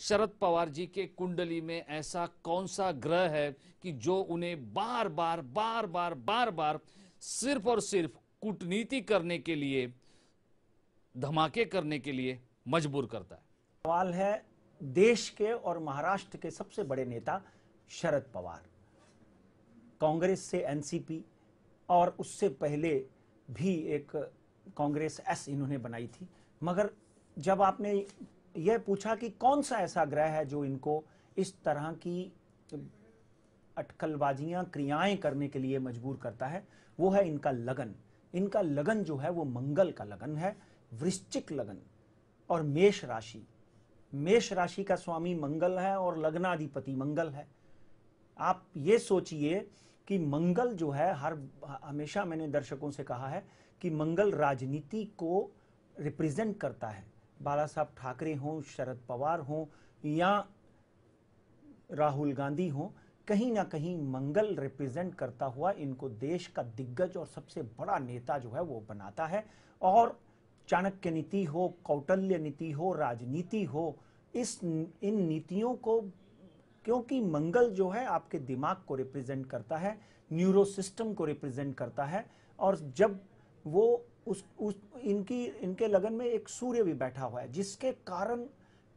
शरद पवार जी के कुंडली में ऐसा कौन सा ग्रह है कि जो उन्हें बार बार बार बार बार बार सिर्फ और सिर्फ कूटनीति करने के लिए धमाके करने के लिए मजबूर करता है सवाल है देश के और महाराष्ट्र के सबसे बड़े नेता शरद पवार कांग्रेस से एनसीपी और उससे पहले भी एक कांग्रेस एस इन्होंने बनाई थी मगर जब आपने यह पूछा कि कौन सा ऐसा ग्रह है जो इनको इस तरह की अटकलबाजियां क्रियाएं करने के लिए मजबूर करता है वो है इनका लगन इनका लगन जो है वो मंगल का लगन है वृश्चिक लगन और मेष राशि मेष राशि का स्वामी मंगल है और लग्नाधिपति मंगल है आप ये सोचिए कि मंगल जो है हर हमेशा मैंने दर्शकों से कहा है कि मंगल राजनीति को रिप्रेजेंट करता है बाला साहब ठाकरे हों शरद पवार हों या राहुल गांधी हों कहीं ना कहीं मंगल रिप्रेजेंट करता हुआ इनको देश का दिग्गज और सबसे बड़ा नेता जो है वो बनाता है और चाणक्य नीति हो कौटल्य नीति हो राजनीति हो इस इन नीतियों को क्योंकि मंगल जो है आपके दिमाग को रिप्रेजेंट करता है न्यूरो सिस्टम को रिप्रेजेंट करता है और जब वो उस उस इनकी इनके लगन में एक सूर्य भी बैठा हुआ है जिसके कारण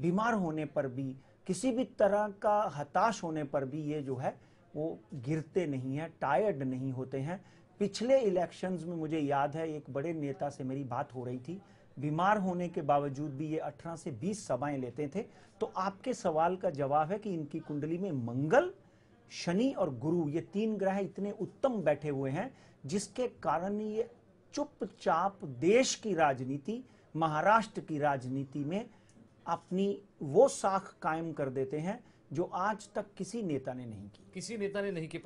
बीमार होने पर भी किसी भी तरह का हताश होने पर भी ये जो है वो गिरते नहीं है टायर्ड नहीं होते हैं पिछले इलेक्शंस में मुझे याद है एक बड़े नेता से मेरी बात हो रही थी बीमार होने के बावजूद भी ये 18 से 20 सभाएं लेते थे तो आपके सवाल का जवाब है कि इनकी कुंडली में मंगल शनि और गुरु ये तीन ग्रह इतने उत्तम बैठे हुए हैं जिसके कारण ये चुपचाप देश की राजनीति महाराष्ट्र की राजनीति में अपनी वो साख कायम कर देते हैं जो आज तक किसी नेता ने नहीं की किसी नेता ने नहीं की